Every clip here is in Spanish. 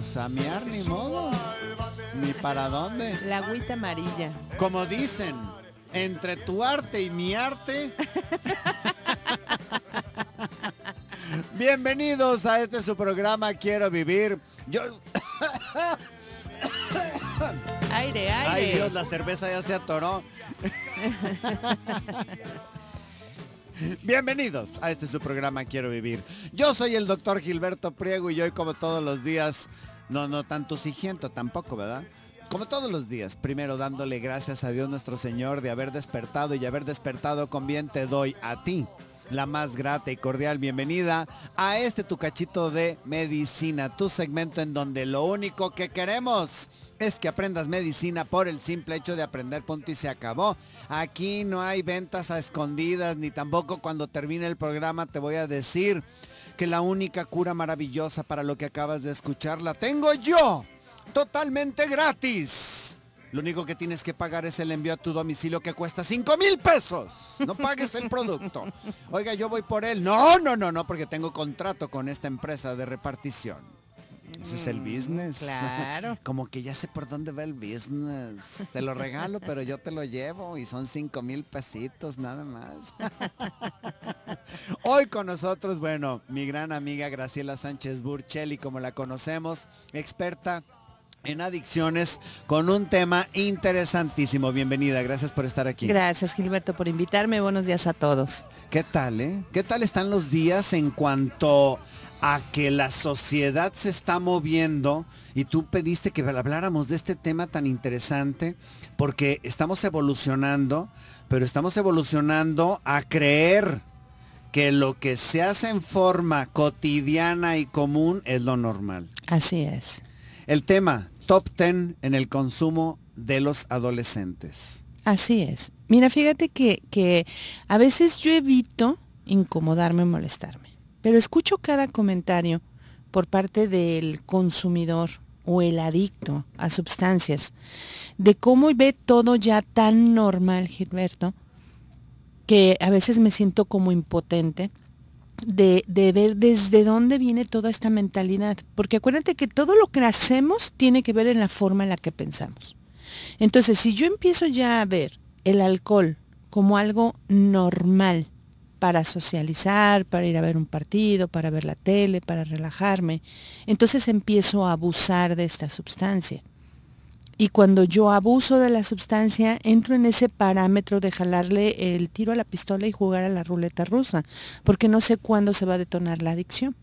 Pues, a ni modo, ni para dónde. La agüita amarilla. Como dicen, entre tu arte y mi arte. Bienvenidos a este su programa Quiero Vivir. Yo... aire, aire. Ay Dios, la cerveza ya se atoró. Bienvenidos a este su programa Quiero Vivir. Yo soy el doctor Gilberto Priego y hoy como todos los días no, no tanto sigiento tampoco, ¿verdad? Como todos los días, primero dándole gracias a Dios nuestro Señor de haber despertado y haber despertado con bien te doy a ti la más grata y cordial bienvenida a este tu cachito de medicina, tu segmento en donde lo único que queremos es que aprendas medicina por el simple hecho de aprender punto y se acabó. Aquí no hay ventas a escondidas ni tampoco cuando termine el programa te voy a decir que la única cura maravillosa para lo que acabas de escuchar la tengo yo, totalmente gratis. Lo único que tienes que pagar es el envío a tu domicilio que cuesta 5 mil pesos. No pagues el producto. Oiga, yo voy por él. No, no, no, no, porque tengo contrato con esta empresa de repartición. Ese es el mm, business. Claro. Como que ya sé por dónde va el business. Te lo regalo, pero yo te lo llevo y son cinco mil pesitos nada más. Hoy con nosotros, bueno, mi gran amiga Graciela Sánchez Burchelli, como la conocemos, experta en adicciones con un tema interesantísimo. Bienvenida, gracias por estar aquí. Gracias Gilberto por invitarme, buenos días a todos. ¿Qué tal, eh? ¿Qué tal están los días en cuanto a que la sociedad se está moviendo y tú pediste que habláramos de este tema tan interesante porque estamos evolucionando, pero estamos evolucionando a creer que lo que se hace en forma cotidiana y común es lo normal. Así es. El tema, top 10 en el consumo de los adolescentes. Así es. Mira, fíjate que, que a veces yo evito incomodarme, molestarme. Pero escucho cada comentario por parte del consumidor o el adicto a sustancias, de cómo ve todo ya tan normal, Gilberto, que a veces me siento como impotente de, de, ver desde dónde viene toda esta mentalidad. Porque acuérdate que todo lo que hacemos tiene que ver en la forma en la que pensamos. Entonces, si yo empiezo ya a ver el alcohol como algo normal, para socializar, para ir a ver un partido, para ver la tele, para relajarme. Entonces empiezo a abusar de esta sustancia. Y cuando yo abuso de la sustancia, entro en ese parámetro de jalarle el tiro a la pistola y jugar a la ruleta rusa, porque no sé cuándo se va a detonar la adicción.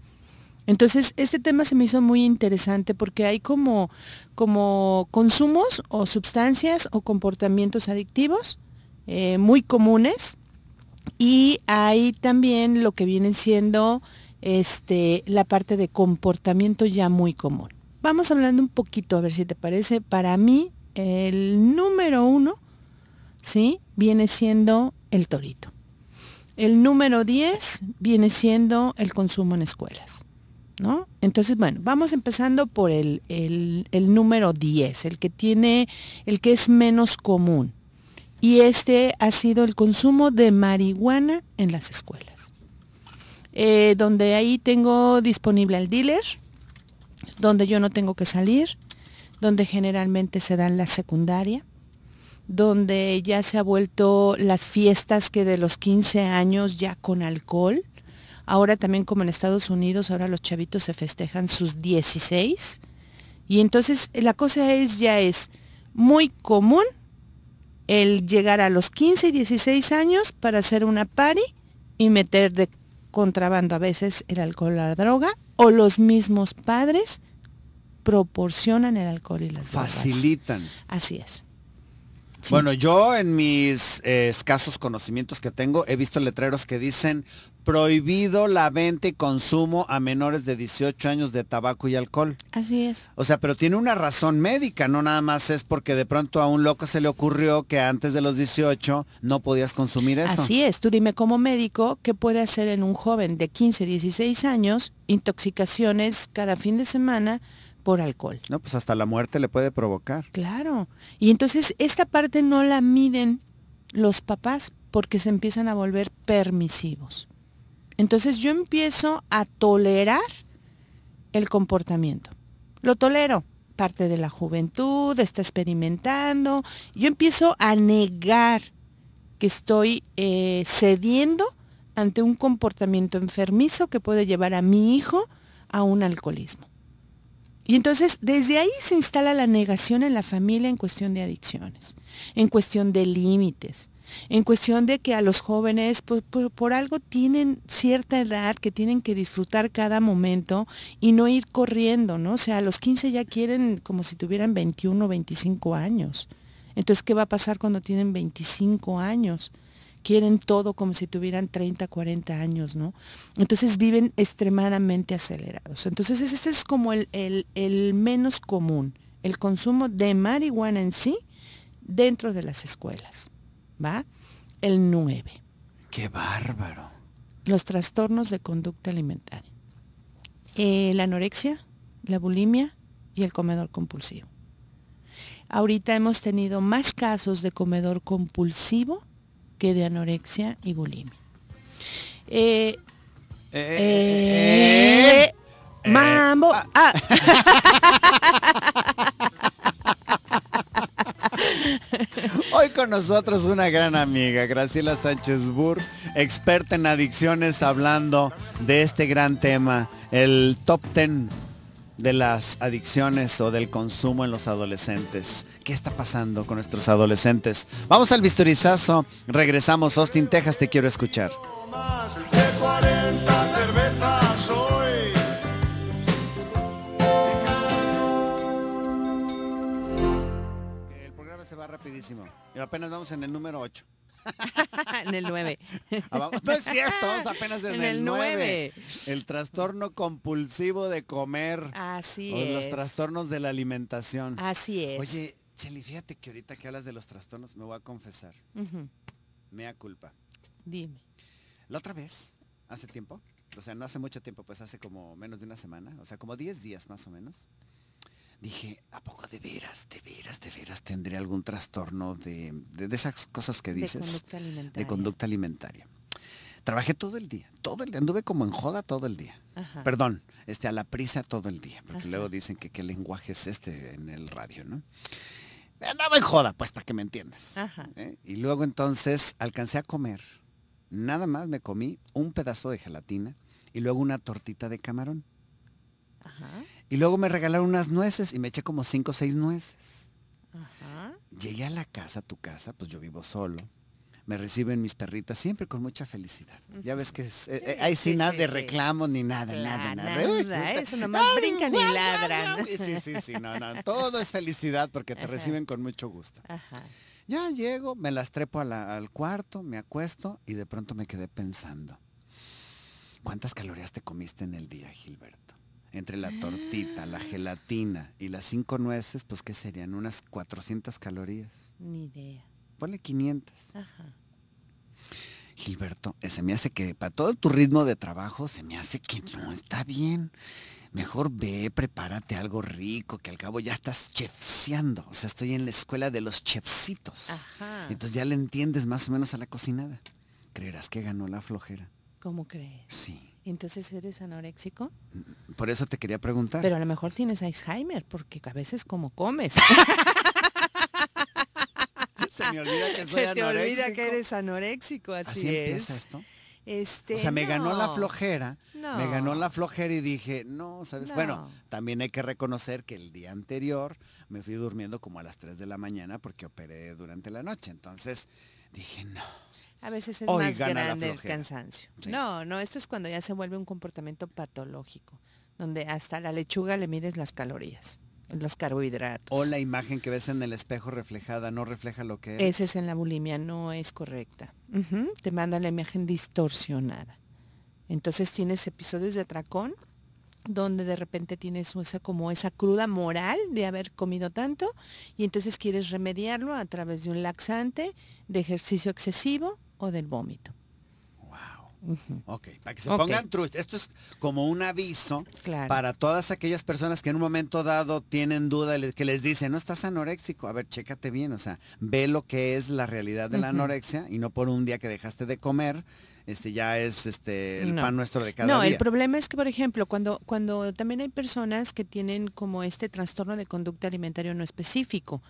Entonces, este tema se me hizo muy interesante porque hay como, como consumos o sustancias o comportamientos adictivos eh, muy comunes y ahí también lo que viene siendo este, la parte de comportamiento ya muy común. Vamos hablando un poquito, a ver si te parece. Para mí, el número uno, ¿sí? Viene siendo el torito. El número 10 viene siendo el consumo en escuelas, ¿no? Entonces, bueno, vamos empezando por el, el número 10, el que tiene, el que es menos común y este ha sido el consumo de marihuana en las escuelas. Eh, donde ahí tengo disponible al dealer, donde yo no tengo que salir, donde generalmente se dan la secundaria, donde ya se ha vuelto las fiestas que de los 15 años ya con alcohol. Ahora también como en Estados Unidos, ahora los chavitos se festejan sus 16. Y entonces la cosa es, ya es muy común el llegar a los 15 y 16 años para hacer una pari y meter de contrabando a veces el alcohol la droga o los mismos padres proporcionan el alcohol y las drogas. Facilitan. Así es. Bueno, yo en mis eh, escasos conocimientos que tengo he visto letreros que dicen prohibido la venta y consumo a menores de 18 años de tabaco y alcohol. Así es. O sea, pero tiene una razón médica, no nada más es porque de pronto a un loco se le ocurrió que antes de los 18 no podías consumir eso. Así es, tú dime como médico qué puede hacer en un joven de 15, 16 años intoxicaciones cada fin de semana por alcohol. No, pues hasta la muerte le puede provocar. Claro. Y entonces esta parte no la miden los papás porque se empiezan a volver permisivos. Entonces yo empiezo a tolerar el comportamiento. Lo tolero, parte de la juventud, está experimentando. Yo empiezo a negar que estoy eh, cediendo ante un comportamiento enfermizo que puede llevar a mi hijo a un alcoholismo. Y entonces desde ahí se instala la negación en la familia en cuestión de adicciones, en cuestión de límites, en cuestión de que a los jóvenes pues, por, algo tienen cierta edad que tienen que disfrutar cada momento y no ir corriendo, ¿no? O sea, a los 15 ya quieren como si tuvieran 21 o 25 años. Entonces, ¿qué va a pasar cuando tienen 25 años? Quieren todo como si tuvieran 30, 40 años, ¿no? Entonces viven extremadamente acelerados. Entonces este es como el menos común, el consumo de marihuana en sí dentro de las escuelas. ¿va? El 9. Qué bárbaro. Los trastornos de conducta alimentaria. Eh, la anorexia, la bulimia y el comedor compulsivo. Ahorita hemos tenido más casos de comedor compulsivo que de anorexia y bulimia. Eh, eh, mambo. Ah. ah. Hoy con nosotros una gran amiga, Graciela Sánchez Burr, experta en adicciones, hablando de este gran tema, el top 10 de las adicciones o del consumo en los adolescentes. ¿Qué está pasando con nuestros adolescentes? Vamos al bisturizazo, regresamos, Austin, Texas, te quiero escuchar. apenas vamos en el número 8. en el 9. Ah, no es cierto, apenas en, el, 9. El trastorno compulsivo de comer. Así o Los trastornos de la alimentación. Así es. Oye, Cheli, fíjate que ahorita que hablas de los trastornos, me voy a confesar. Mea culpa. Dime. La otra vez, hace tiempo, o sea, no hace mucho tiempo, pues hace como menos de una semana, o sea, como 10 días más o menos dije, ¿a poco de veras, de veras, de veras tendré algún trastorno de, esas cosas que dices? De conducta alimentaria. Trabajé todo el día, todo el día, anduve como en joda todo el día. Perdón, este, a la prisa todo el día, porque luego dicen que qué lenguaje es este en el radio, ¿no? Andaba en joda, pues, para que me entiendas. ¿eh? Y luego entonces alcancé a comer. Nada más me comí un pedazo de gelatina y luego una tortita de camarón. Ajá. Y luego me regalaron unas nueces y me eché como cinco o seis nueces. Llegué a la casa, a tu casa, pues yo vivo solo. Me reciben mis perritas siempre con mucha felicidad. Ya ves que hay eh, sin eh, nada de reclamo ni nada, nada, nada. nada. nada eso nomás brincan y ladran. Sí, sí, sí, no, no. Todo es felicidad porque te reciben con mucho gusto. Ajá. Ya llego, me las trepo al cuarto, me acuesto y de pronto me quedé pensando. ¿Cuántas calorías te comiste en el día, Gilberto? entre la tortita, la gelatina y las cinco nueces, pues que serían unas 400 calorías. Ni idea. Ponle 500. Ajá. Gilberto, eh, se me hace que para todo tu ritmo de trabajo, se me hace que no está bien. Mejor ve, prepárate algo rico, que al cabo ya estás chefseando. O sea, estoy en la escuela de los chefcitos. Ajá. Entonces ya le entiendes más o menos a la cocinada. Creerás que ganó la flojera. ¿Cómo crees? Sí entonces eres anoréxico. Por eso te quería preguntar. Pero a lo mejor tienes Alzheimer, porque a veces como comes. Se me olvida que soy Se te olvida que eres anoréxico, así, así es. Empieza esto. Este, o sea, me ganó la flojera, me ganó la flojera y dije, no, ¿sabes? Bueno, también hay que reconocer que el día anterior me fui durmiendo como a las 3 de la mañana porque operé durante la noche. Entonces dije, no a veces es más grande el cansancio. No, no, esto es cuando ya se vuelve un comportamiento patológico, donde hasta la lechuga le mides las calorías, los carbohidratos. O la imagen que ves en el espejo reflejada no refleja lo que es. Esa es en la bulimia, no es correcta. Te manda la imagen distorsionada. Entonces tienes episodios de atracón donde de repente tienes esa como esa cruda moral de haber comido tanto y entonces quieres remediarlo a través de un laxante, de ejercicio excesivo, o del vómito. Wow. Ok, para que se pongan truchas. Esto es como un aviso para todas aquellas personas que en un momento dado tienen duda, que les dicen, no estás anoréxico. A ver, chécate bien, o sea, ve lo que es la realidad de la anorexia y no por un día que dejaste de comer este ya es este el pan nuestro de cada día. No, el problema es que, por ejemplo, cuando, cuando también hay personas que tienen como este trastorno de conducta alimentario no específico,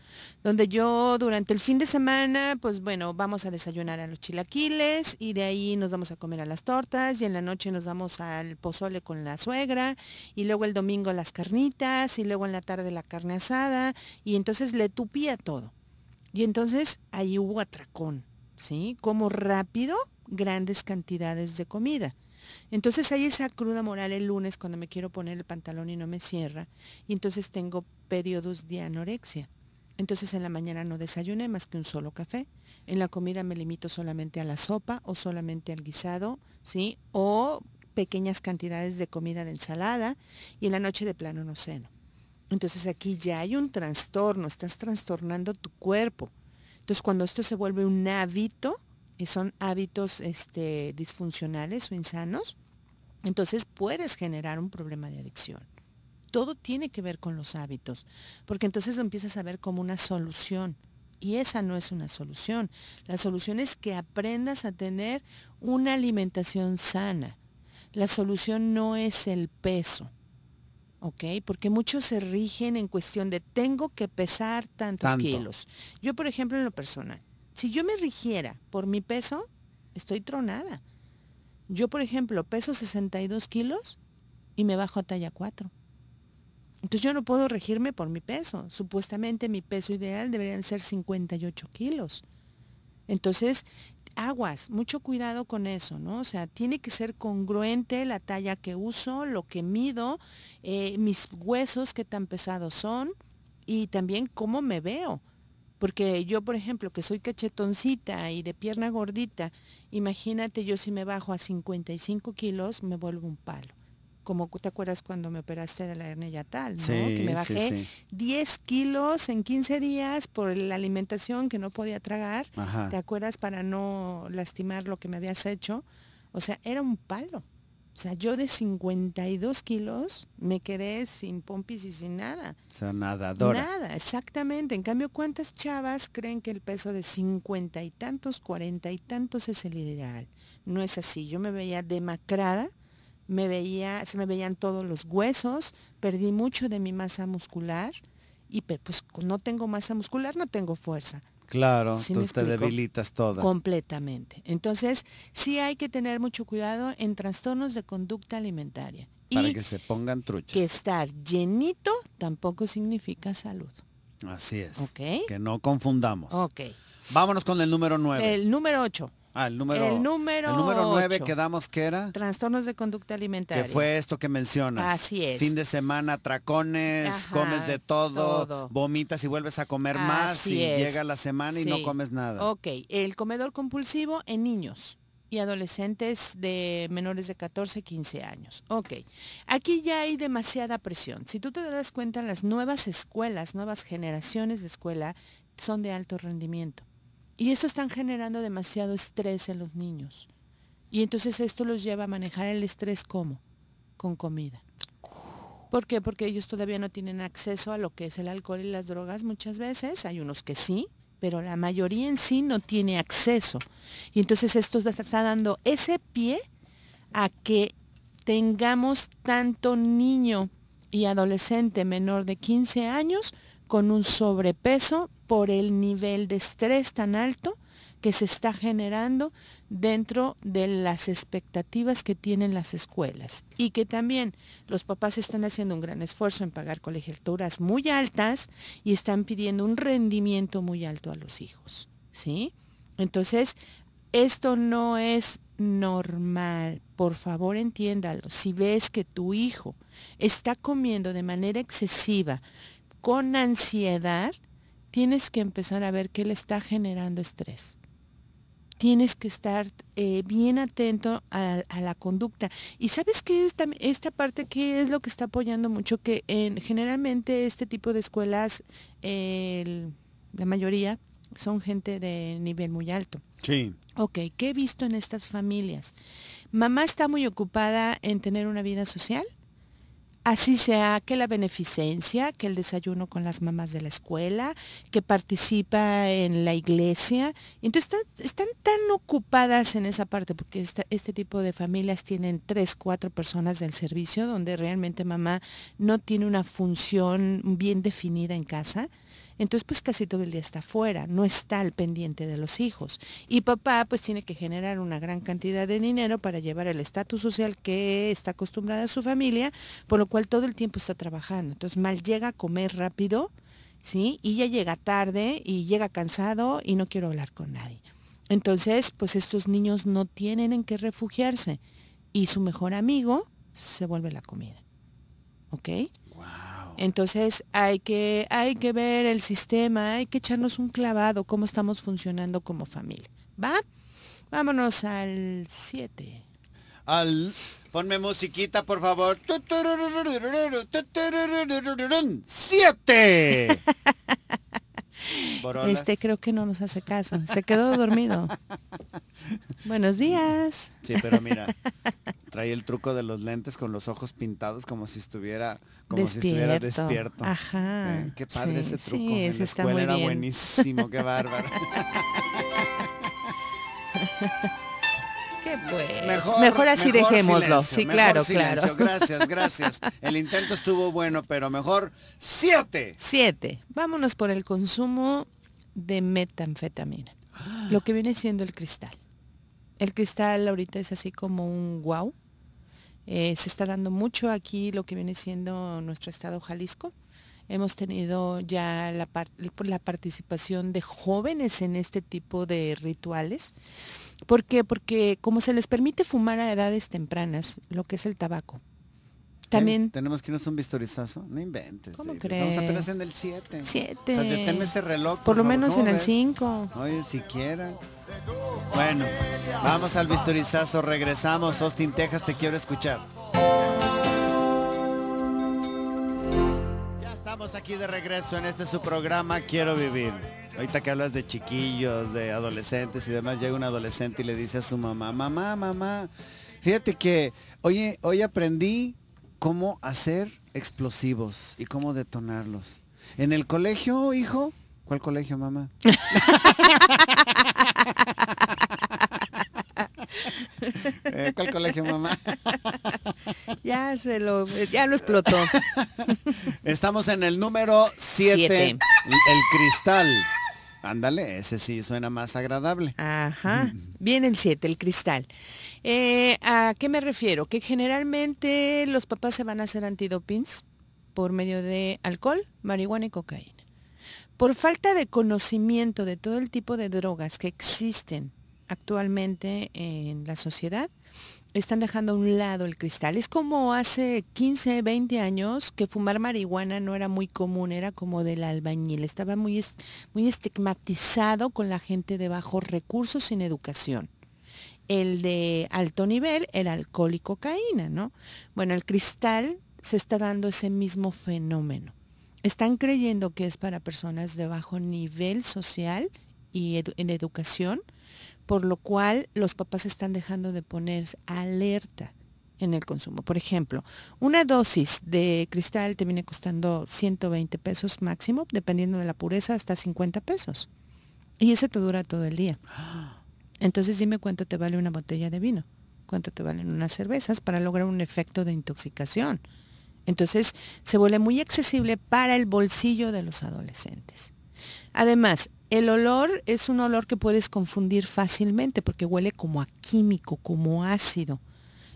donde yo durante el fin de semana, pues bueno, vamos a desayunar a los chilaquiles y de ahí nos vamos a comer a las tortas y en la noche nos vamos al pozole con la suegra y luego el domingo las carnitas y luego en la tarde la carne asada y entonces le tupía todo. Y entonces ahí hubo atracón, ¿sí? Como rápido grandes cantidades de comida. Entonces hay esa cruda moral el lunes cuando me quiero poner el pantalón y no me cierra, y entonces tengo periodos de anorexia. Entonces en la mañana no desayuné más que un solo café. En la comida me limito solamente a la sopa o solamente al guisado, ¿sí? O pequeñas cantidades de comida de ensalada y en la noche de plano no ceno. Entonces aquí ya hay un trastorno, estás trastornando tu cuerpo. Entonces cuando esto se vuelve un hábito, y son hábitos este, disfuncionales o insanos, entonces puedes generar un problema de adicción. Todo tiene que ver con los hábitos, porque entonces lo empiezas a ver como una solución. Y esa no es una solución. La solución es que aprendas a tener una alimentación sana. La solución no es el peso. ¿ok? Porque muchos se rigen en cuestión de tengo que pesar tantos kilos. Yo, por ejemplo, en lo personal, si yo me rigiera por mi peso, estoy tronada. Yo, por ejemplo, peso 62 kilos y me bajo a talla 4. Entonces yo no puedo regirme por mi peso. Supuestamente mi peso ideal deberían ser 58 kilos. Entonces, aguas, mucho cuidado con eso, ¿no? O sea, tiene que ser congruente la talla que uso, lo que mido, eh, mis huesos, qué tan pesados son y también cómo me veo. Porque yo, por ejemplo, que soy cachetoncita y de pierna gordita, imagínate yo si me bajo a 55 kilos, me vuelvo un palo. Como te acuerdas cuando me operaste de la hernia tal, ¿no? que me bajé 10 kilos en 15 días por la alimentación que no podía tragar. ¿Te acuerdas para no lastimar lo que me habías hecho? O sea, era un palo. O sea, yo de 52 kilos me quedé sin pompis y sin nada. O sea, nadadora. Nada, exactamente. En cambio, ¿cuántas chavas creen que el peso de 50 y tantos, 40 y tantos es el ideal? No es así. Yo me veía demacrada, me veía, se me veían todos los huesos, perdí mucho de mi masa muscular y pues no tengo masa muscular, no tengo fuerza. Claro, tú te debilitas todo. Completamente. Entonces, sí hay que tener mucho cuidado en trastornos de conducta alimentaria. Para que se pongan truchas. Que estar llenito tampoco significa salud. Así es. Ok. Que no confundamos. Ok. Vámonos con el número 9. El número 8. Ah, el número El número, el número 9 damos que era. Trastornos de conducta alimentaria. Que fue esto que mencionas. Así es. Fin de semana, tracones, comes de todo, vomitas y vuelves a comer más y llega la semana y no comes nada. Ok, el comedor compulsivo en niños y adolescentes de menores de 14, 15 años. Ok, aquí ya hay demasiada presión. Si tú te das cuenta, las nuevas escuelas, nuevas generaciones de escuela son de alto rendimiento. Y esto están generando demasiado estrés en los niños. Y entonces esto los lleva a manejar el estrés como? Con comida. ¿Por qué? Porque ellos todavía no tienen acceso a lo que es el alcohol y las drogas muchas veces. Hay unos que sí, pero la mayoría en sí no tiene acceso. Y entonces esto está dando ese pie a que tengamos tanto niño y adolescente menor de 15 años con un sobrepeso por el nivel de estrés tan alto que se está generando dentro de las expectativas que tienen las escuelas y que también los papás están haciendo un gran esfuerzo en pagar colegiaturas muy altas y están pidiendo un rendimiento muy alto a los hijos, ¿sí? Entonces, esto no es normal, por favor entiéndalo. Si ves que tu hijo está comiendo de manera excesiva, con ansiedad, tienes que empezar a ver qué le está generando estrés. Tienes que estar eh, bien atento a, la conducta. Y sabes que esta, esta parte que es lo que está apoyando mucho, que en, generalmente este tipo de escuelas, la mayoría, son gente de nivel muy alto. Sí. Ok, ¿qué he visto en estas familias? Mamá está muy ocupada en tener una vida social así sea que la beneficencia, que el desayuno con las mamás de la escuela, que participa en la iglesia. Entonces están, tan ocupadas en esa parte, porque este tipo de familias tienen tres, cuatro personas del servicio, donde realmente mamá no tiene una función bien definida en casa entonces, pues casi todo el día está afuera, no está al pendiente de los hijos. Y papá, pues tiene que generar una gran cantidad de dinero para llevar el estatus social que está acostumbrada a su familia, por lo cual todo el tiempo está trabajando. Entonces, mal llega a comer rápido, ¿sí? Y ya llega tarde y llega cansado y no quiero hablar con nadie. Entonces, pues estos niños no tienen en qué refugiarse y su mejor amigo se vuelve la comida. ¿Ok? Wow. Entonces hay que, hay que ver el sistema, hay que echarnos un clavado, cómo estamos funcionando como familia. ¿Va? Vámonos al 7. Al... Ponme musiquita, por favor. ¡Siete! Este creo que no nos hace caso. Se quedó dormido. Buenos días. Sí, pero mira, trae el truco de los lentes con los ojos pintados como si estuviera como si estuviera despierto. Ajá. Eh, qué padre ese truco. Sí, en la escuela era buenísimo, qué bárbaro. mejor, así dejémoslo. sí, claro, claro. Gracias, gracias. El intento estuvo bueno, pero mejor siete. Siete. Vámonos por el consumo de metanfetamina. Lo que viene siendo el cristal. El cristal ahorita es así como un wow. Eh, se está dando mucho aquí lo que viene siendo nuestro estado Jalisco. Hemos tenido ya la, la participación de jóvenes en este tipo de rituales. ¿Por qué? Porque como se les permite fumar a edades tempranas, lo que es el tabaco, también. Tenemos que irnos un vistorizazo. No inventes. ¿Cómo crees? Estamos apenas en el 7. 7. O deténme ese reloj. Por, lo menos en el 5. Oye, siquiera. Bueno, vamos al vistorizazo. Regresamos. Austin, Texas, te quiero escuchar. Estamos aquí de regreso en este su programa Quiero Vivir. Ahorita que hablas de chiquillos, de adolescentes y demás, llega un adolescente y le dice a su mamá, mamá, mamá, fíjate que hoy, hoy aprendí cómo hacer explosivos y cómo detonarlos. En el colegio, hijo, ¿cuál colegio, mamá? Eh, ¿Cuál colegio, mamá? ya se lo, ya lo explotó. Estamos en el número 7, el cristal. Ándale, ese sí suena más agradable. Ajá. Mm. Viene el 7, el cristal. Eh, ¿A qué me refiero? Que generalmente los papás se van a hacer antidopings por medio de alcohol, marihuana y cocaína. Por falta de conocimiento de todo el tipo de drogas que existen actualmente en la sociedad están dejando a un lado el cristal. Es como hace 15, 20 años que fumar marihuana no era muy común, era como del albañil, estaba muy, muy estigmatizado con la gente de bajos recursos sin educación. El de alto nivel era alcohol y cocaína, ¿no? Bueno, el cristal se está dando ese mismo fenómeno. Están creyendo que es para personas de bajo nivel social y en educación, por lo cual los papás están dejando de ponerse alerta en el consumo. Por ejemplo, una dosis de cristal te viene costando 120 pesos máximo, dependiendo de la pureza, hasta 50 pesos. Y ese te dura todo el día. Entonces dime cuánto te vale una botella de vino, cuánto te valen unas cervezas para lograr un efecto de intoxicación. Entonces se vuelve muy accesible para el bolsillo de los adolescentes. Además, el olor es un olor que puedes confundir fácilmente porque huele como a químico, como ácido.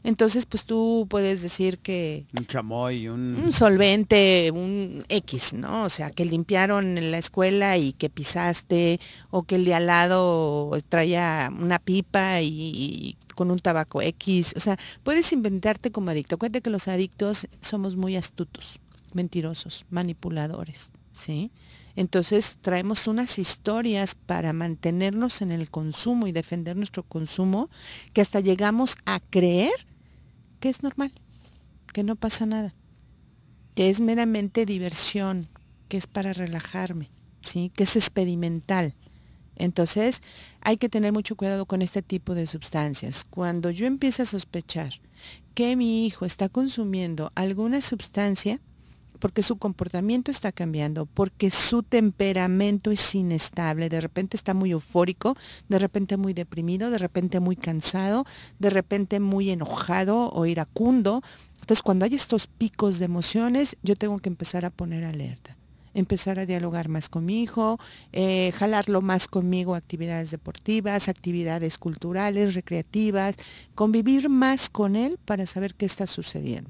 Entonces, pues tú puedes decir que... Un chamoy, un... Un solvente, un X, ¿no? O sea, que limpiaron en la escuela y que pisaste, o que el de al lado traía una pipa y, con un tabaco X. O sea, puedes inventarte como adicto. Cuenta que los adictos somos muy astutos, mentirosos, manipuladores, ¿sí? sí entonces traemos unas historias para mantenernos en el consumo y defender nuestro consumo que hasta llegamos a creer que es normal, que no pasa nada, que es meramente diversión, que es para relajarme, ¿sí? que es experimental. Entonces hay que tener mucho cuidado con este tipo de sustancias. Cuando yo empiezo a sospechar que mi hijo está consumiendo alguna sustancia, porque su comportamiento está cambiando, porque su temperamento es inestable, de repente está muy eufórico, de repente muy deprimido, de repente muy cansado, de repente muy enojado o iracundo. Entonces, cuando hay estos picos de emociones, yo tengo que empezar a poner alerta empezar a dialogar más con mi hijo, eh, jalarlo más conmigo, actividades deportivas, actividades culturales, recreativas, convivir más con él para saber qué está sucediendo.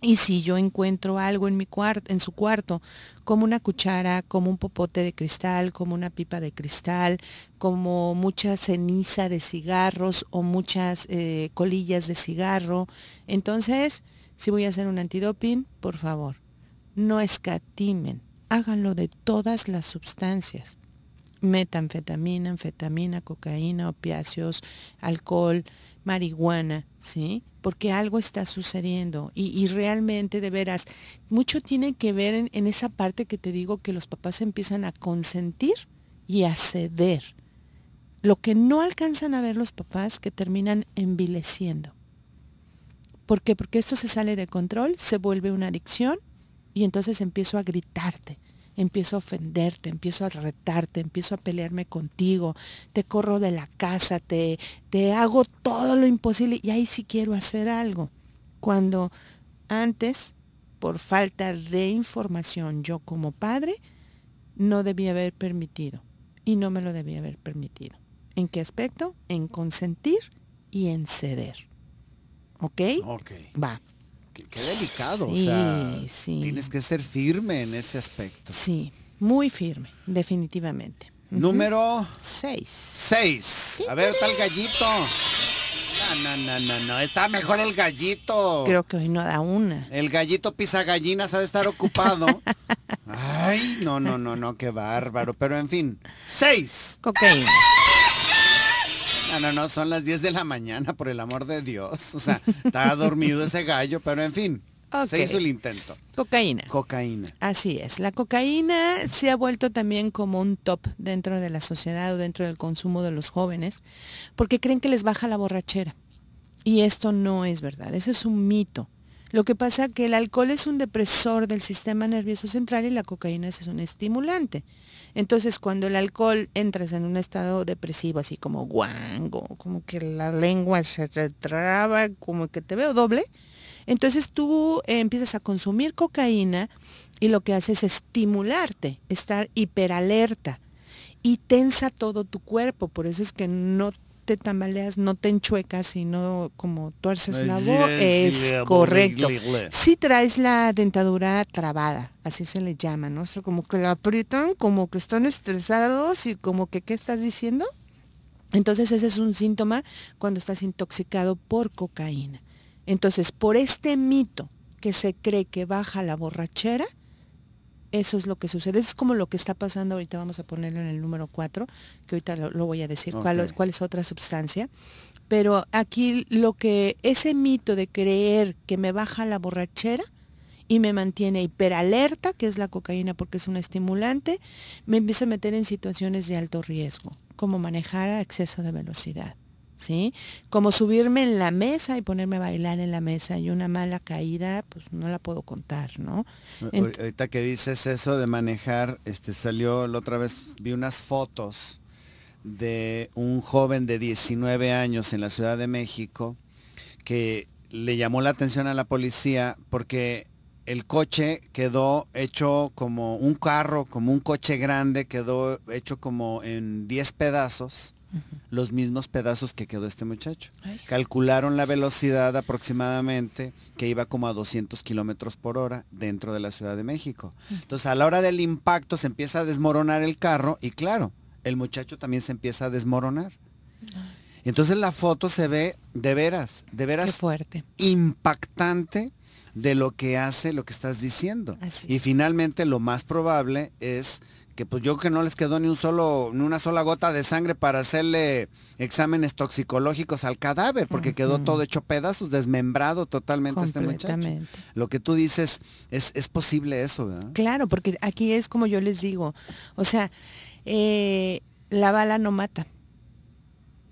Y si yo encuentro algo en, mi en su cuarto, como una cuchara, como un popote de cristal, como una pipa de cristal, como mucha ceniza de cigarros o muchas eh, colillas de cigarro, entonces, si voy a hacer un antidoping, por favor, no escatimen, háganlo de todas las sustancias. Metanfetamina, anfetamina, cocaína, opiáceos, alcohol, marihuana, ¿sí? porque algo está sucediendo y, realmente de veras, mucho tiene que ver en, en, esa parte que te digo que los papás empiezan a consentir y a ceder. Lo que no alcanzan a ver los papás que terminan envileciendo. ¿Por qué? Porque esto se sale de control, se vuelve una adicción y entonces empiezo a gritarte empiezo a ofenderte, empiezo a retarte, empiezo a pelearme contigo, te corro de la casa, te, te hago todo lo imposible y ahí sí quiero hacer algo. Cuando antes, por falta de información, yo como padre, no debía haber permitido y no me lo debía haber permitido. ¿En qué aspecto? En consentir y en ceder. ¿Ok? Ok. Va qué, delicado. o sea, tienes que ser firme en ese aspecto. Sí, muy firme, definitivamente. Número 6. 6. A ver, está el gallito. No, no, no, no, está mejor el gallito. Creo que hoy no da una. El gallito pisa gallinas ha de estar ocupado. Ay, no, no, no, no, qué bárbaro. Pero en fin, seis. Cocaína. No, no, no, son las 10 de la mañana, por el amor de Dios. O sea, estaba dormido ese gallo, pero en fin. Se hizo el intento. Cocaína. Cocaína. Así es. La cocaína se ha vuelto también como un top dentro de la sociedad o dentro del consumo de los jóvenes porque creen que les baja la borrachera. Y esto no es verdad. Ese es un mito. Lo que pasa es que el alcohol es un depresor del sistema nervioso central y la cocaína es un estimulante. Entonces, cuando el alcohol entras en un estado depresivo, así como guango, como que la lengua se traba, como que te veo doble, entonces tú eh, empiezas a consumir cocaína y lo que haces es estimularte, estar hiperalerta y tensa todo tu cuerpo, por eso es que no tambaleas, no te enchuecas sino como tuerces la voz, es correcto. Si traes la dentadura trabada, así se le llama, ¿no? como que la aprietan, como que están estresados y como que, ¿qué estás diciendo? Entonces ese es un síntoma cuando estás intoxicado por cocaína. Entonces, por este mito que se cree que baja la borrachera, eso es lo que sucede. es como lo que está pasando ahorita, vamos a ponerlo en el número 4, que ahorita lo, voy a decir, cuál, cuál es otra sustancia. Pero aquí lo que, ese mito de creer que me baja la borrachera, y me mantiene hiperalerta, que es la cocaína porque es un estimulante, me empieza a meter en situaciones de alto riesgo, como manejar a exceso de velocidad. ¿sí? Como subirme en la mesa y ponerme a bailar en la mesa y una mala caída, pues no la puedo contar, ¿no? Eh, ahorita que dices eso de manejar, este salió la otra vez, vi unas fotos de un joven de 19 años en la Ciudad de México que le llamó la atención a la policía porque el coche quedó hecho como un carro, como un coche grande, quedó hecho como en 10 pedazos los mismos pedazos que quedó este muchacho. Calcularon la velocidad aproximadamente que iba como a 200 kilómetros por hora dentro de la Ciudad de México. Entonces a la hora del impacto se empieza a desmoronar el carro y claro, el muchacho también se empieza a desmoronar. Entonces la foto se ve de veras, de veras impactante de lo que hace lo que estás diciendo. Y finalmente lo más probable es que pues yo que no les quedó ni un solo, una sola gota de sangre para hacerle exámenes toxicológicos al cadáver, porque quedó todo hecho pedazos, desmembrado totalmente este muchacho. Lo que tú dices, es, posible eso, ¿verdad? Claro, porque aquí es como yo les digo, o sea, eh, la bala no mata,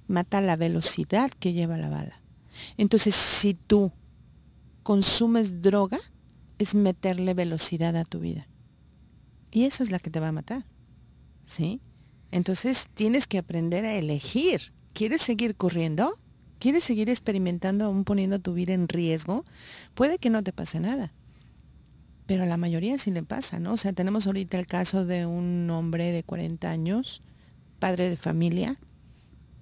mata la velocidad que lleva la bala. Entonces, si tú consumes droga, es meterle velocidad a tu vida. Y esa es la que te va a matar. ¿Sí? Entonces tienes que aprender a elegir. ¿Quieres seguir corriendo? ¿Quieres seguir experimentando aún poniendo tu vida en riesgo? Puede que no te pase nada. Pero a la mayoría sí le pasa, ¿no? O sea, tenemos ahorita el caso de un hombre de 40 años, padre de familia,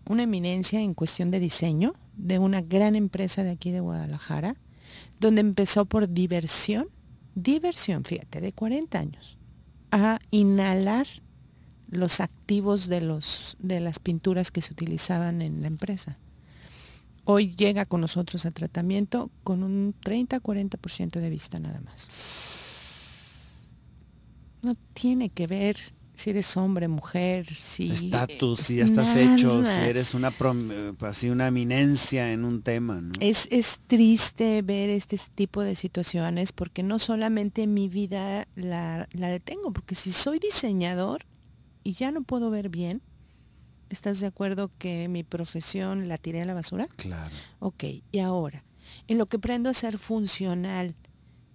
una eminencia en cuestión de diseño de una gran empresa de aquí de Guadalajara, donde empezó por diversión, diversión, fíjate, de 40 años a inhalar los activos de, los, de las pinturas que se utilizaban en la empresa. Hoy llega con nosotros a tratamiento con un 30-40% de vista nada más. No tiene que ver si eres hombre, mujer, si estatus, si ya estás hecho, si eres una eh, así una eminencia en un tema. ¿no? Es, triste ver este tipo de situaciones porque no solamente mi vida la, la detengo, porque si soy diseñador y ya no puedo ver bien, ¿estás de acuerdo que mi profesión la tiré a la basura? Claro. Ok, y ahora, en lo que aprendo a ser funcional,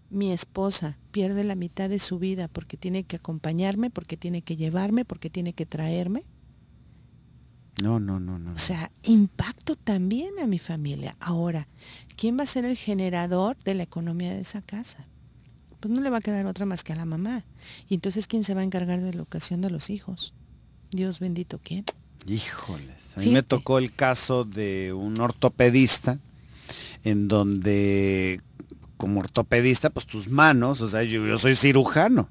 mi esposa pierde la mitad de su vida porque tiene que acompañarme, porque tiene que llevarme, porque tiene que traerme. No, no, no, no. O sea, impacto también a mi familia. Ahora, ¿quién va a ser el generador de la economía de esa casa? Pues no le va a quedar otra más que a la mamá. Y entonces, ¿quién se va a encargar de la educación de los hijos? Dios bendito, ¿quién? Híjoles. A mí me tocó el caso de un ortopedista en donde como ortopedista, pues tus manos, o sea, yo, soy cirujano.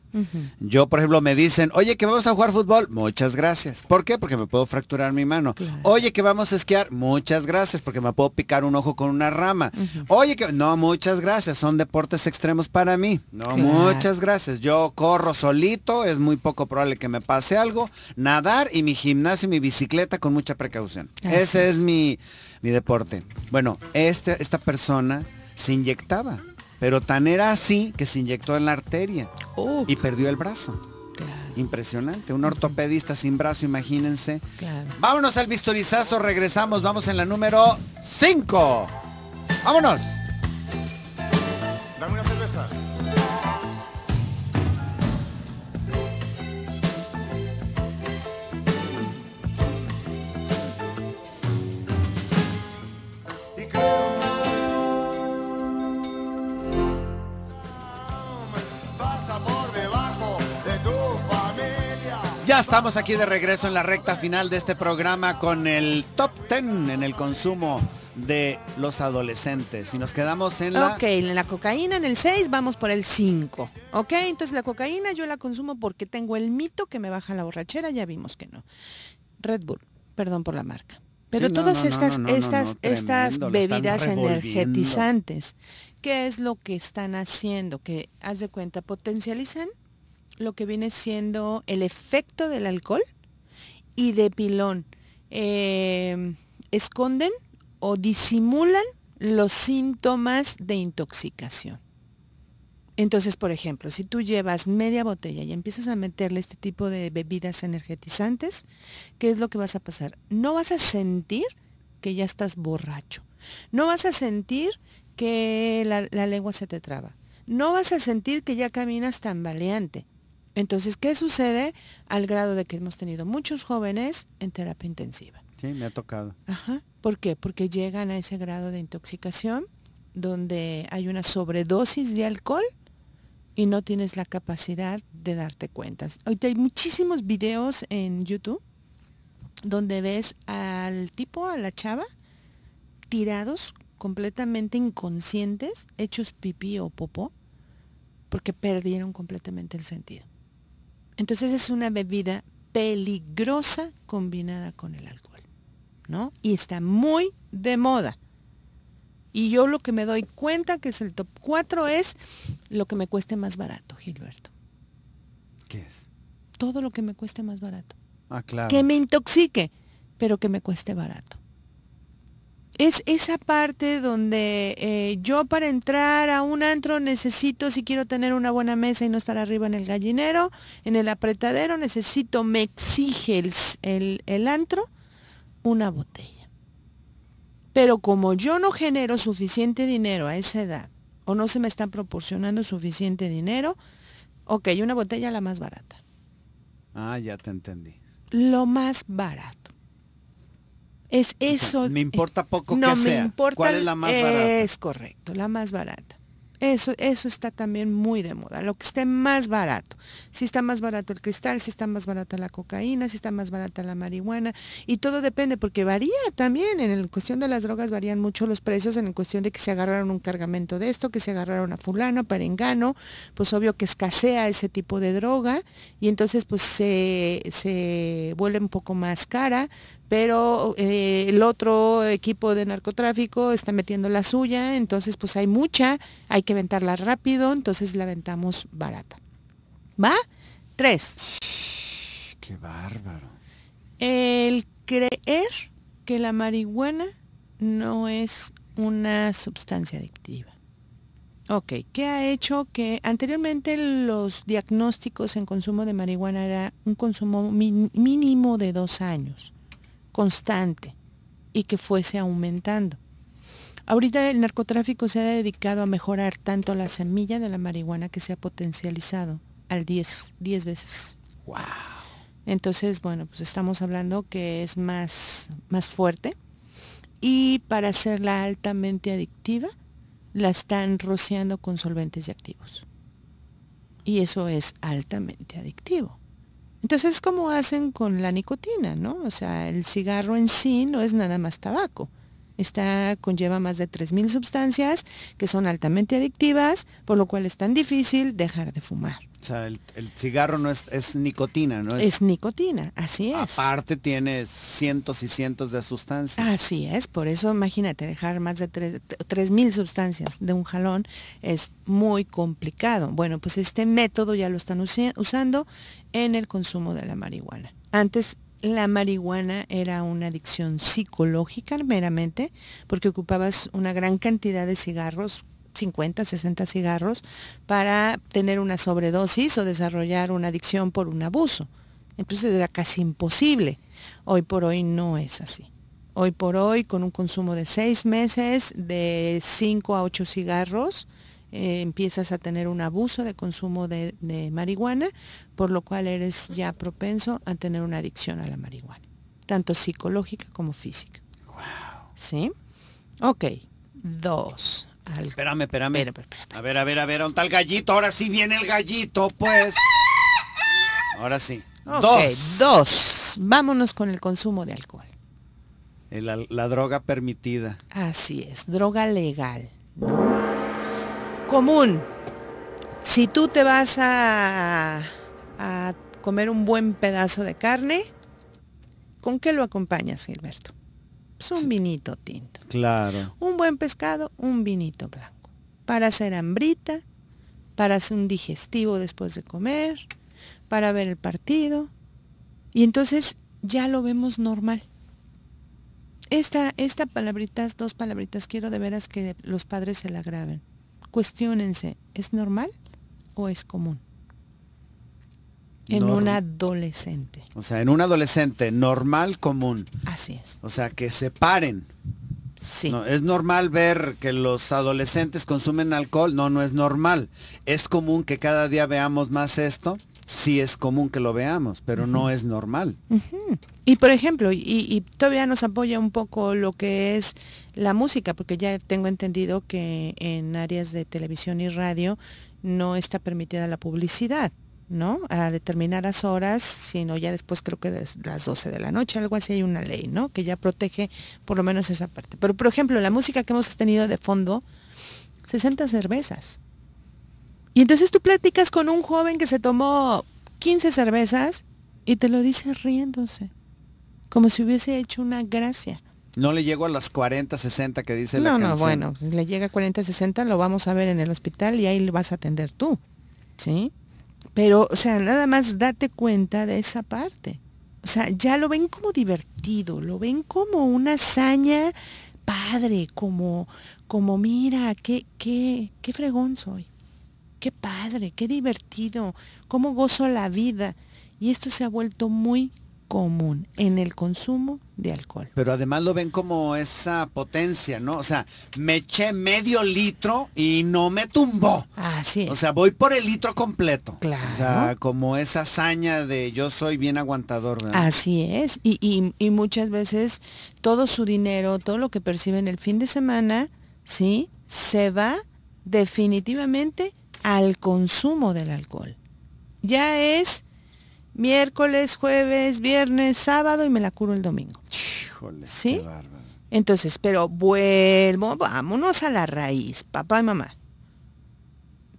Yo, por ejemplo, me dicen, oye, que vamos a jugar fútbol, muchas gracias. ¿Por qué? Porque me puedo fracturar mi mano. Oye, que vamos a esquiar, muchas gracias, porque me puedo picar un ojo con una rama. Oye, que no, muchas gracias, son deportes extremos para mí. No, muchas gracias. Yo corro solito, es muy poco probable que me pase algo. Nadar y mi gimnasio y mi bicicleta con mucha precaución. Ese es mi, mi deporte. Bueno, este, esta persona se inyectaba pero tan era así que se inyectó en la arteria y perdió el brazo. Impresionante, un ortopedista sin brazo, imagínense. Vámonos al vistorizazo, regresamos, vamos en la número 5. Vámonos. Dame una cerveza. Ya estamos aquí de regreso en la recta final de este programa con el top 10 en el consumo de los adolescentes. Y nos quedamos en la... Ok, en la cocaína en el 6, vamos por el 5. Ok, entonces la cocaína yo la consumo porque tengo el mito que me baja la borrachera, ya vimos que no. Red Bull, perdón por la marca. Pero todas estas, estas, estas bebidas energetizantes, ¿qué es lo que están haciendo? Que, haz de cuenta, potencializan lo que viene siendo el efecto del alcohol y de pilón. Em, esconden o disimulan los síntomas de intoxicación. Entonces, por ejemplo, si tú llevas media botella y empiezas a meterle este tipo de bebidas energetizantes, ¿qué es lo que vas a pasar? No vas a sentir que ya estás borracho. No vas a sentir que la, la lengua se te traba. No vas a sentir que ya caminas tambaleante. Entonces, ¿qué sucede al grado de que hemos tenido muchos jóvenes en terapia intensiva? Sí, me ha tocado. Ajá. ¿Por qué? Porque llegan a ese grado de intoxicación donde hay una sobredosis de alcohol y no tienes la capacidad de darte cuentas. Ahorita hay muchísimos videos en YouTube donde ves al tipo, a la chava, tirados completamente inconscientes, hechos pipí o popó, porque perdieron completamente el sentido. Entonces es una bebida peligrosa combinada con el alcohol, ¿no? Y está muy de moda. Y yo lo que me doy cuenta que es el top 4 es lo que me cueste más barato, Gilberto. ¿Qué es? Todo lo que me cueste más barato. Ah, claro. Que me intoxique, pero que me cueste barato es esa parte donde eh, yo para entrar a un antro necesito, si quiero tener una buena mesa y no estar arriba en el gallinero, en el apretadero, necesito, me exige el, el antro, una botella. Pero como yo no genero suficiente dinero a esa edad, o no se me está proporcionando suficiente dinero, ok, una botella la más barata. Ah, ya te entendí. Lo más barato. Es eso. me importa poco no, que me Importa, ¿Cuál es la más barata? Es correcto, la más barata. Eso, eso está también muy de moda, lo que esté más barato. Si está más barato el cristal, si está más barata la cocaína, si está más barata la marihuana, y todo depende, porque varía también, en el cuestión de las drogas varían mucho los precios, en la cuestión de que se agarraron un cargamento de esto, que se agarraron a fulano, perengano, pues obvio que escasea ese tipo de droga, y entonces pues se, se vuelve un poco más cara, pero eh, el otro equipo de narcotráfico está metiendo la suya, entonces pues hay mucha, hay que ventarla rápido, entonces la ventamos barata. ¿Va? Tres. Qué bárbaro. El creer que la marihuana no es una sustancia adictiva. Ok, ¿qué ha hecho que anteriormente los diagnósticos en consumo de marihuana era un consumo mínimo de dos años? constante y que fuese aumentando. Ahorita el narcotráfico se ha dedicado a mejorar tanto la semilla de la marihuana que se ha potencializado al 10, 10 veces. ¡Wow! Entonces, bueno, pues estamos hablando que es más, más fuerte y para hacerla altamente adictiva la están rociando con solventes y activos. Y eso es altamente adictivo. Entonces es como hacen con la nicotina, ¿no? O sea, el cigarro en sí no es nada más tabaco. Está, conlleva más de 3.000 sustancias que son altamente adictivas, por lo cual es tan difícil dejar de fumar. O sea, el, cigarro no es, es, nicotina, ¿no? Es, es nicotina, así es. Aparte tiene cientos y cientos de sustancias. Así es, por eso imagínate, dejar más de 3.000 sustancias de un jalón es muy complicado. Bueno, pues este método ya lo están usando en el consumo de la marihuana. Antes la marihuana era una adicción psicológica meramente, porque ocupabas una gran cantidad de cigarros, 50, 60 cigarros, para tener una sobredosis o desarrollar una adicción por un abuso. Entonces era casi imposible. Hoy por hoy no es así. Hoy por hoy, con un consumo de seis meses, de 5 a 8 cigarros, eh, empiezas a tener un abuso de consumo de, marihuana, por lo cual eres ya propenso a tener una adicción a la marihuana, tanto psicológica como física. ¿Sí? Ok, dos. Espérame, espérame. A ver, A ver, a ver, a ver, un tal gallito. Ahora sí viene el gallito, pues. Ahora sí. dos. Dos. Vámonos con el consumo de alcohol. la, droga permitida. Así es, droga legal común. Si tú te vas a, comer un buen pedazo de carne, ¿con qué lo acompañas, Gilberto? Pues un vinito tinto. Claro. Un buen pescado, un vinito blanco. Para hacer hambrita, para hacer un digestivo después de comer, para ver el partido. Y entonces ya lo vemos normal. Esta, esta palabritas, dos palabritas, quiero de veras que los padres se la graben. Cuestiónense, ¿es normal o es común? En un adolescente. O sea, en un adolescente, normal, común. Así es. O sea, que se paren. Sí. es normal ver que los adolescentes consumen alcohol. No, no es normal. Es común que cada día veamos más esto sí es común que lo veamos, pero no es normal. Y por ejemplo, y, todavía nos apoya un poco lo que es la música, porque ya tengo entendido que en áreas de televisión y radio no está permitida la publicidad, ¿no? A determinadas horas, sino ya después creo que desde las 12 de la noche, algo así hay una ley, ¿no? Que ya protege por lo menos esa parte. Pero por ejemplo, la música que hemos tenido de fondo, 60 cervezas. Y entonces tú platicas con un joven que se tomó 15 cervezas y te lo dice riéndose, como si hubiese hecho una gracia. No le llego a las 40, 60 que dice no, la No, no, bueno, si le llega a 40, 60 lo vamos a ver en el hospital y ahí le vas a atender tú, ¿sí? Pero, o sea, nada más date cuenta de esa parte. O sea, ya lo ven como divertido, lo ven como una hazaña padre, como, como mira, qué, qué, qué fregón soy qué padre, qué divertido, cómo gozo la vida. Y esto se ha vuelto muy común en el consumo de alcohol. Pero además lo ven como esa potencia, ¿no? O sea, me eché medio litro y no me tumbó. Así es. O sea, voy por el litro completo. Claro. O sea, como esa hazaña de yo soy bien aguantador, ¿verdad? Así es. Y, muchas veces todo su dinero, todo lo que perciben el fin de semana, ¿sí? Se va definitivamente al consumo del alcohol. Ya es miércoles, jueves, viernes, sábado y me la curo el domingo. ¿Sí? Entonces, pero vuelvo, vámonos a la raíz, papá y mamá.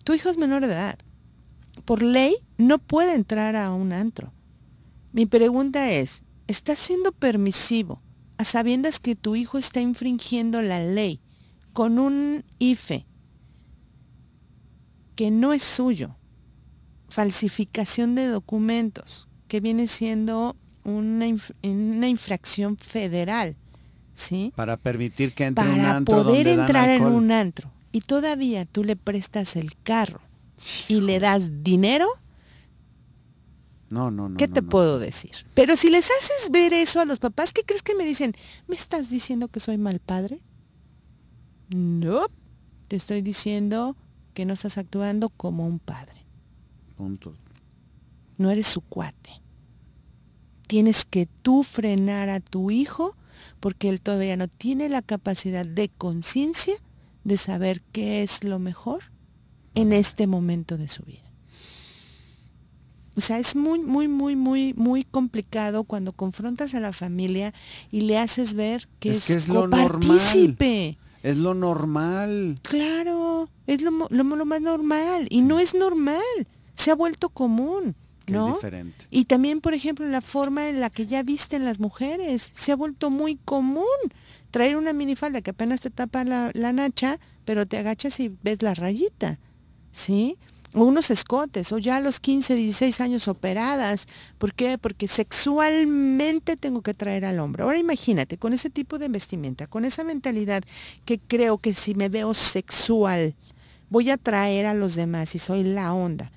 Tu hijo es menor de edad. Por ley no puede entrar a un antro. Mi pregunta es, ¿estás siendo permisivo a sabiendas que tu hijo está infringiendo la ley con un IFE que no es suyo. Falsificación de documentos, que viene siendo una, infracción federal. ¿sí? Para permitir que entre Para Para poder entrar en un antro. Y todavía tú le prestas el carro y le das dinero. No, no, no. ¿Qué te puedo decir? Pero si les haces ver eso a los papás, ¿qué crees que me dicen? ¿Me estás diciendo que soy mal padre? No, te estoy diciendo no estás actuando como un padre. No eres su cuate. Tienes que tú frenar a tu hijo porque él todavía no tiene la capacidad de conciencia de saber qué es lo mejor en este momento de su vida. O sea, es muy, muy, muy, muy, muy complicado cuando confrontas a la familia y le haces ver que es, que es lo normal. Es lo normal. Claro, es lo, lo, más normal. Y no es normal, se ha vuelto común. ¿no? Es diferente. Y también, por ejemplo, la forma en la que ya visten las mujeres, se ha vuelto muy común traer una minifalda que apenas te tapa la, la nacha, pero te agachas y ves la rayita, ¿sí? o unos escotes, o ya a los 15, 16 años operadas. ¿Por qué? Porque sexualmente tengo que traer al hombre. Ahora imagínate, con ese tipo de vestimenta, con esa mentalidad que creo que si me veo sexual, voy a traer a los demás y soy la onda.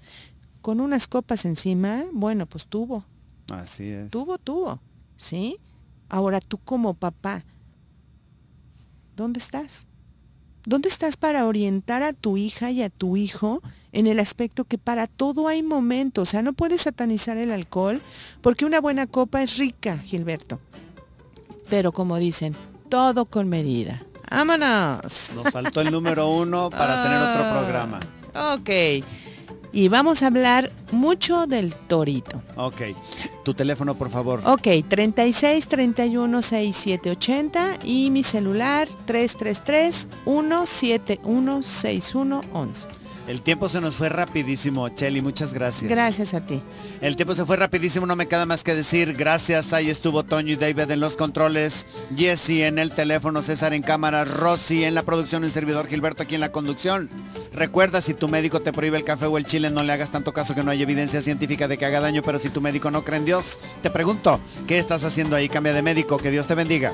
Con unas copas encima, bueno, pues tuvo. Así es. Tuvo, tuvo, ¿sí? Ahora tú como papá, ¿dónde estás? ¿Dónde estás para orientar a tu hija y a tu hijo? en el aspecto que para todo hay momento, o sea, no puedes satanizar el alcohol porque una buena copa es rica, Gilberto. Pero como dicen, todo con medida. ¡Vámonos! Nos faltó el número uno para tener otro ah, programa. Ok. Y vamos a hablar mucho del torito. Ok. Tu teléfono, por favor. Ok, 36 31 6780 y mi celular 333 171 6111. El tiempo se nos fue rapidísimo, Cheli, muchas gracias. Gracias a ti. El tiempo se fue rapidísimo, no me queda más que decir gracias. Ahí estuvo Toño y David en los controles, Jesse en el teléfono, César en cámara, Rosy en la producción, el servidor Gilberto aquí en la conducción. Recuerda, si tu médico te prohíbe el café o el chile, no le hagas tanto caso que no hay evidencia científica de que haga daño, pero si tu médico no cree en Dios, te pregunto, ¿qué estás haciendo ahí? Cambia de médico, que Dios te bendiga.